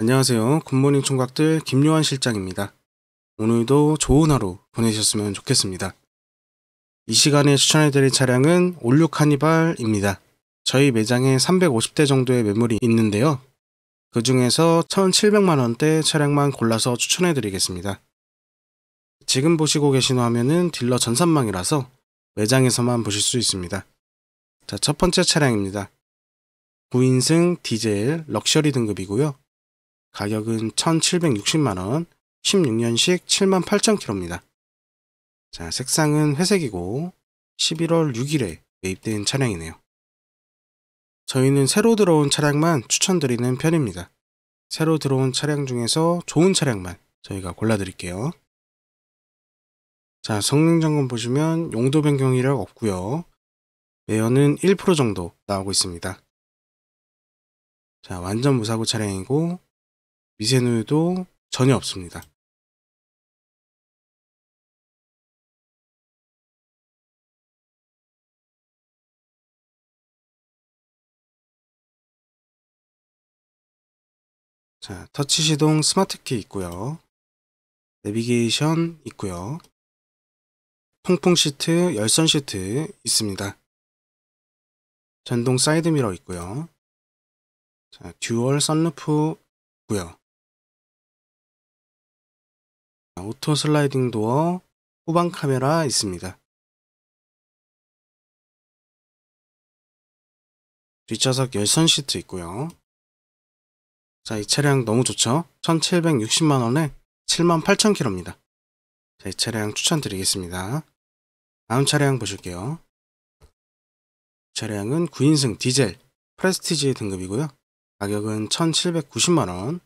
안녕하세요. 굿모닝 총각들 김요한 실장입니다. 오늘도 좋은 하루 보내셨으면 좋겠습니다. 이 시간에 추천해드릴 차량은 올류 카니발입니다. 저희 매장에 350대 정도의 매물이 있는데요. 그 중에서 1,700만원대 차량만 골라서 추천해드리겠습니다. 지금 보시고 계신 화면은 딜러 전산망이라서 매장에서만 보실 수 있습니다. 자, 첫 번째 차량입니다. 9인승 디젤 럭셔리 등급이고요. 가격은 1760만원, 16년식 78,000km입니다. 자, 색상은 회색이고 11월 6일에 매입된 차량이네요. 저희는 새로 들어온 차량만 추천드리는 편입니다. 새로 들어온 차량 중에서 좋은 차량만 저희가 골라드릴게요. 자, 성능 점검 보시면 용도 변경 이력 없고요. 매연은 1% 정도 나오고 있습니다. 자, 완전 무사고 차량이고 미세누유도 전혀 없습니다. 자, 터치 시동 스마트키 있고요. 내비게이션 있고요. 통풍 시트, 열선 시트 있습니다. 전동 사이드미러 있고요. 자, 듀얼 선루프 있고요. 오토 슬라이딩 도어, 후방 카메라 있습니다. 뒷좌석 열선 시트 있고요. 자, 이 차량 너무 좋죠? 1760만원에 78,000km입니다. 자, 이 차량 추천드리겠습니다. 다음 차량 보실게요. 차량은 9인승 디젤 프레스티지 등급이고요. 가격은 1790만원,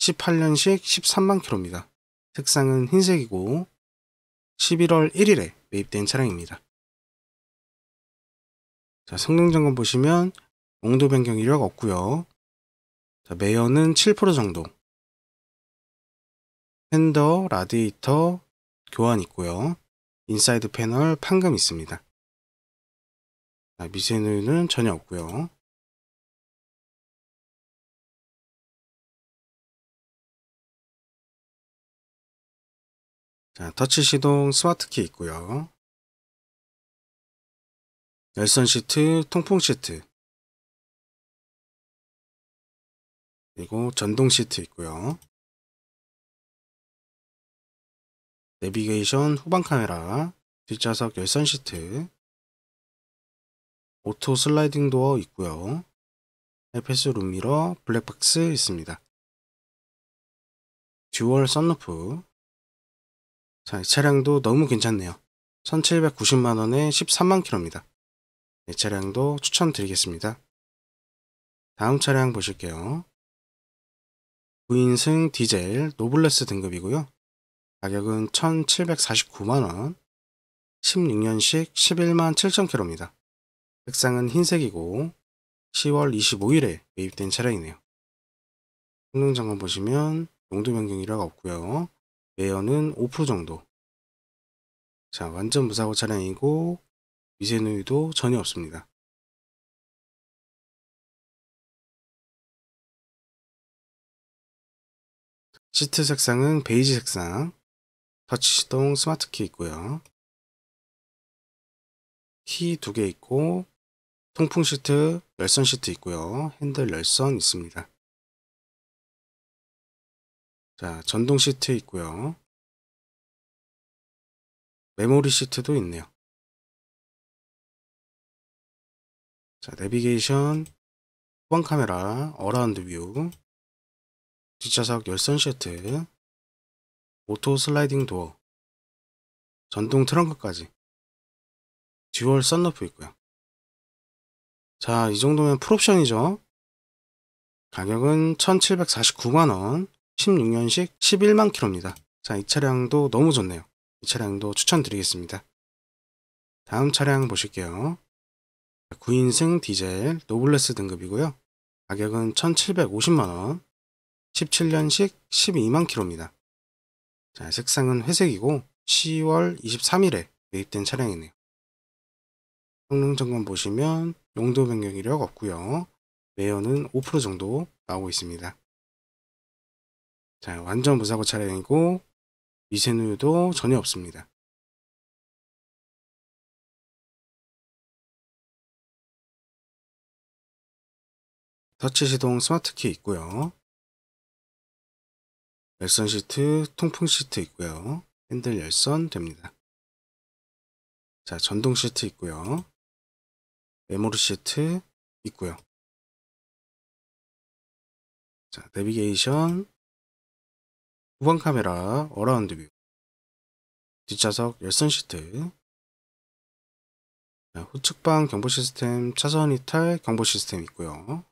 18년식 13만 킬로입니다. 색상은 흰색이고 11월 1일에 매입된 차량입니다. 자, 성능 점검 보시면 용도 변경 이력 없고요. 자, 매연은 7% 정도. 핸더, 라디에이터 교환 있고요. 인사이드 패널 판금 있습니다. 자, 미세누유는 전혀 없고요. 자, 터치 시동 스마트키 있고요. 열선 시트, 통풍 시트 그리고 전동 시트 있고요. 내비게이션 후방 카메라, 뒷좌석 열선 시트, 오토 슬라이딩 도어 있고요. 에페스 룸미러 블랙박스 있습니다. 듀얼 선루프 자, 이 차량도 너무 괜찮네요. 1790만원에 13만 킬로입니다. 이 차량도 추천드리겠습니다. 다음 차량 보실게요. 9인승 디젤 노블레스 등급이고요. 가격은 1749만원, 16년식 11만 7천킬로입니다. 색상은 흰색이고 10월 25일에 매입된 차량이네요. 성능 점검 보시면 용도 변경 이력 없고요. 에어는 5% 정도 자 완전 무사고 차량이고 미세누유도 전혀 없습니다 시트 색상은 베이지 색상 터치 시동 스마트키 있고요 키 두 개 있고 통풍 시트 열선 시트 있고요 핸들 열선 있습니다 자, 전동 시트 있고요. 메모리 시트도 있네요. 자, 내비게이션, 후방 카메라, 어라운드 뷰, 뒷좌석 열선 시트, 오토 슬라이딩 도어, 전동 트렁크까지, 듀얼 썬러프 있고요. 자, 이 정도면 풀옵션이죠. 가격은 1,749만원, 16년식 11만 킬로입니다. 자, 이 차량도 너무 좋네요. 이 차량도 추천드리겠습니다. 다음 차량 보실게요. 9인승 디젤 노블레스 등급이고요. 가격은 1750만원, 17년식 12만 킬로입니다. 자, 색상은 회색이고 10월 23일에 매입된 차량이네요. 성능 점검 보시면 용도 변경 이력 없고요. 매연은 5% 정도 나오고 있습니다. 자, 완전 무사고 차량이고 미세누유도 전혀 없습니다. 터치 시동 스마트키 있고요. 열선 시트, 통풍 시트 있고요. 핸들 열선 됩니다. 자, 전동 시트 있고요. 메모리 시트 있고요. 자, 내비게이션 후방 카메라 어라운드 뷰 뒷좌석 열선 시트 네, 후측방 경보 시스템 차선 이탈 경보 시스템 있고요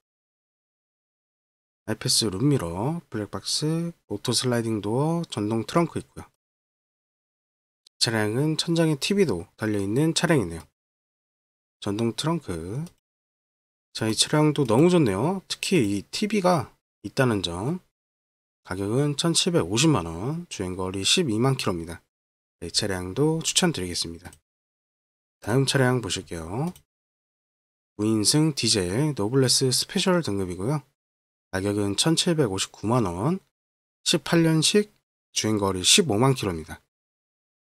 아이패스 룸미러 블랙박스 오토 슬라이딩 도어 전동 트렁크 있고요 차량은 천장에 TV도 달려있는 차량이네요 전동 트렁크 자이 차량도 너무 좋네요 특히 이 TV가 있다는 점 가격은 1750만원, 주행거리 12만 킬로입니다. 이 차량도 추천드리겠습니다. 다음 차량 보실게요. 무인승 디젤 노블레스 스페셜 등급이고요. 가격은 1759만원, 18년식 주행거리 15만 킬로입니다.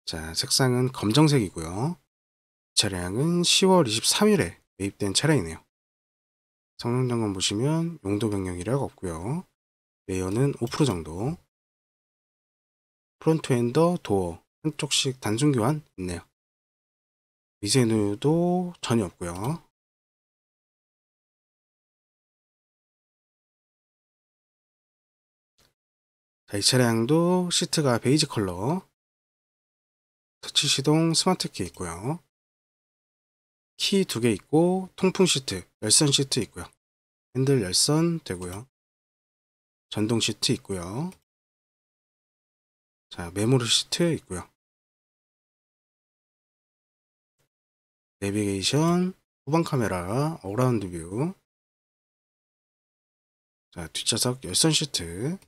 자, 색상은 검정색이고요. 차량은 10월 23일에 매입된 차량이네요. 성능 점검 보시면 용도 변경이력 없고요. 레이어는 5% 정도 프론트엔더 도어 한쪽씩 단순 교환 있네요 미세 누유도 전혀 없고요 자, 이 차량도 시트가 베이지 컬러 터치 시동 스마트 키 있고요 키 두 개 있고 통풍 시트 열선 시트 있고요 핸들 열선 되고요 전동 시트 있고요. 자, 메모리 시트 있고요. 내비게이션, 후방 카메라, 어라운드 뷰. 자, 뒷좌석 열선 시트.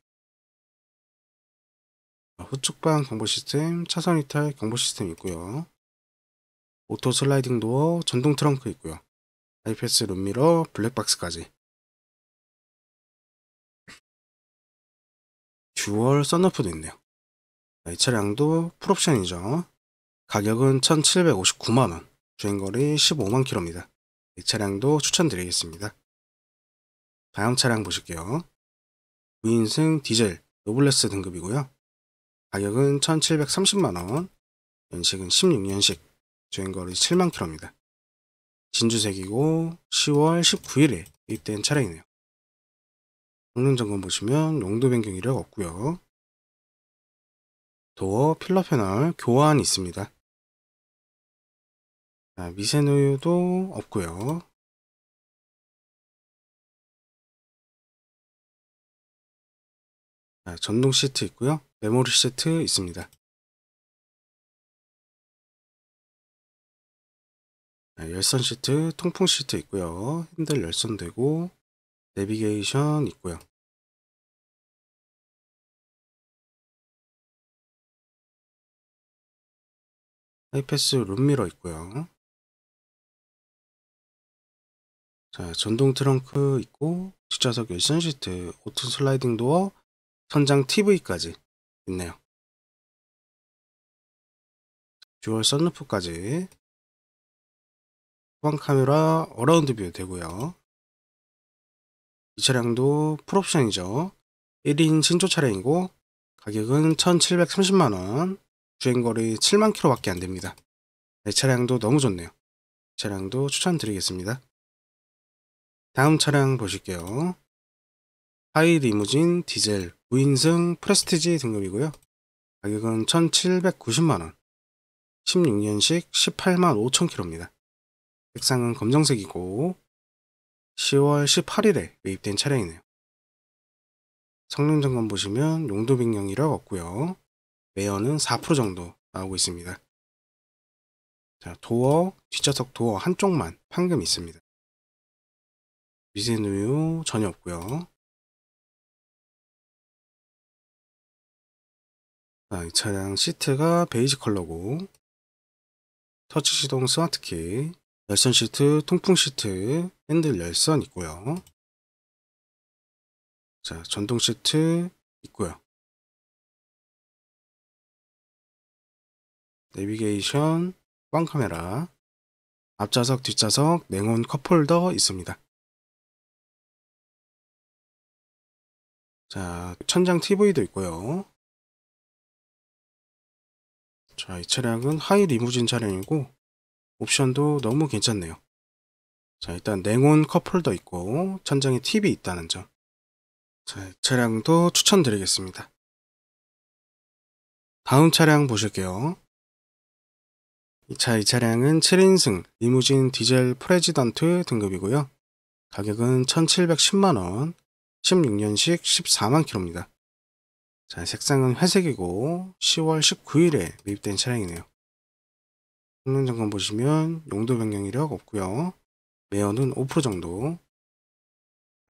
후측방 경보 시스템, 차선 이탈 경보 시스템 있고요. 오토 슬라이딩 도어, 전동 트렁크 있고요. IPS 룸미러, 블랙박스까지. 듀얼 썬루프도 있네요. 아, 이 차량도 풀옵션이죠. 가격은 1,759만원, 주행거리 15만km입니다. 이 차량도 추천드리겠습니다. 다음 차량 보실게요. 9인승 디젤 노블레스 등급이고요. 가격은 1,730만원, 연식은 16년식, 주행거리 7만km입니다. 진주색이고 10월 19일에 입대한 차량이네요. 성능 점검 보시면 용도 변경 이력 없고요. 도어 필러 패널 교환 있습니다. 자, 미세누유도 없고요. 자, 전동 시트 있고요. 메모리 시트 있습니다. 열선 시트, 통풍 시트 있고요. 핸들 열선되고 내비게이션 있고요. 하이패스 룸미러 있고요. 자, 전동 트렁크 있고 뒷좌석 열선 시트, 오토 슬라이딩 도어, 천장 TV까지 있네요. 듀얼 선루프까지 후방 카메라 어라운드 뷰 되고요. 이 차량도 풀옵션이죠. 1인 신조 차량이고 가격은 1730만원 주행거리 7만 키로밖에 안됩니다. 이 차량도 너무 좋네요. 이 차량도 추천드리겠습니다. 다음 차량 보실게요. 하이 리무진 디젤 무인승 프레스티지 등급이고요. 가격은 1790만원 16년식 18만 5천 키로입니다 색상은 검정색이고 10월 18일에 매입된 차량이네요. 성능 점검 보시면 용도 변경이 라 없고요. 매연은 4% 정도 나오고 있습니다. 자, 도어, 뒷좌석 도어 한쪽만 판금 있습니다. 미세누유 전혀 없고요. 자, 아, 이 차량 시트가 베이지 컬러고 터치 시동 스마트키 열선 시트, 통풍 시트, 핸들 열선 있고요. 자, 전동 시트 있고요. 내비게이션, 빵 카메라, 앞좌석, 뒷좌석, 냉온 컵홀더 있습니다. 자, 천장 TV도 있고요. 자, 이 차량은 하이 리무진 차량이고 옵션도 너무 괜찮네요. 자 일단 냉온 컵홀더 있고 천장에 팁이 있다는 점. 자 차량도 추천드리겠습니다. 다음 차량 보실게요. 이 차, 이 차량은 7인승 리무진 디젤 프레지던트 등급이고요. 가격은 1710만원, 16년식 14만 킬로입니다. 자, 색상은 회색이고 10월 19일에 매입된 차량이네요. 성능 잠깐 보시면 용도 변경 이력 없고요. 매연은 5% 정도.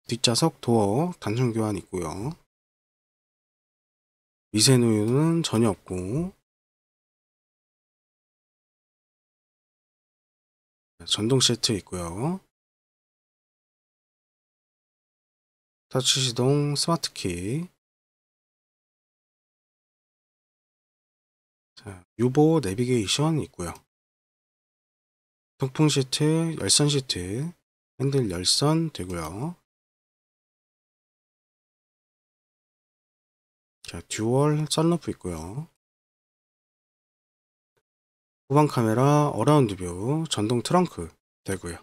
뒷좌석 도어 단순 교환 있고요. 미세 누유는 전혀 없고 전동 시트 있고요. 터치 시동 스마트키 유보 내비게이션 있고요. 통풍 시트, 열선 시트, 핸들 열선 되고요. 자, 듀얼 썬루프 있고요. 후방 카메라, 어라운드 뷰, 전동 트렁크 되고요.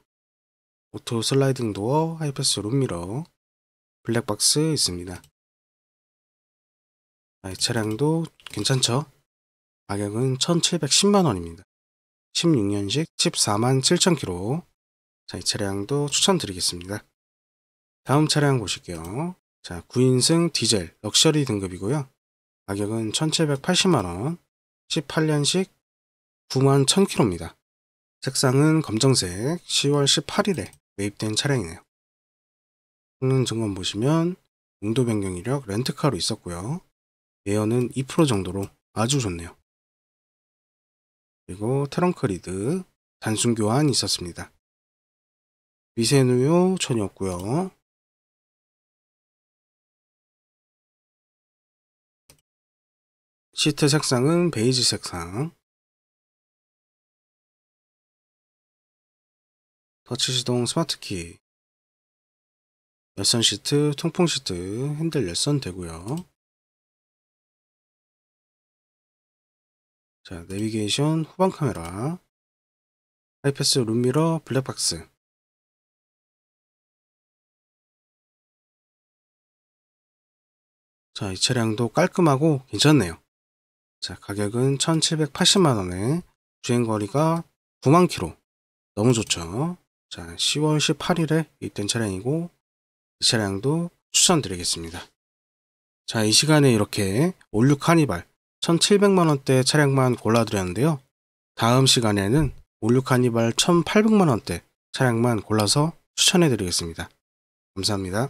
오토 슬라이딩 도어, 하이패스 룸미러, 블랙박스 있습니다. 이 차량도 괜찮죠? 가격은 1710만원입니다. 16년식 14만 7천 키로. 자, 이 차량도 추천드리겠습니다. 다음 차량 보실게요. 자, 9인승 디젤 럭셔리 등급이고요. 가격은 1780만원, 18년식 9만 1 0 0 0키로입니다 색상은 검정색 10월 18일에 매입된 차량이네요. 성능 점검 보시면 용도 변경 이력 렌트카로 있었고요. 예어은2% 정도로 아주 좋네요. 그리고 트렁크 리드, 단순 교환 있었습니다. 미세누요 전혀 없고요. 시트 색상은 베이지 색상 터치 시동 스마트키 열선 시트, 통풍 시트, 핸들 열선 되고요. 자, 내비게이션 후방 카메라, 하이패스 룸미러 블랙박스, 자, 이 차량도 깔끔하고 괜찮네요. 자, 가격은 1780만원에 주행거리가 9만키로. 너무 좋죠? 자, 10월 18일에 입된 차량이고, 이 차량도 추천드리겠습니다. 자, 이 시간에 이렇게 올류 카니발 1,700만원대 차량만 골라드렸는데요. 다음 시간에는 올류 카니발 1,800만원대 차량만 골라서 추천해드리겠습니다. 감사합니다.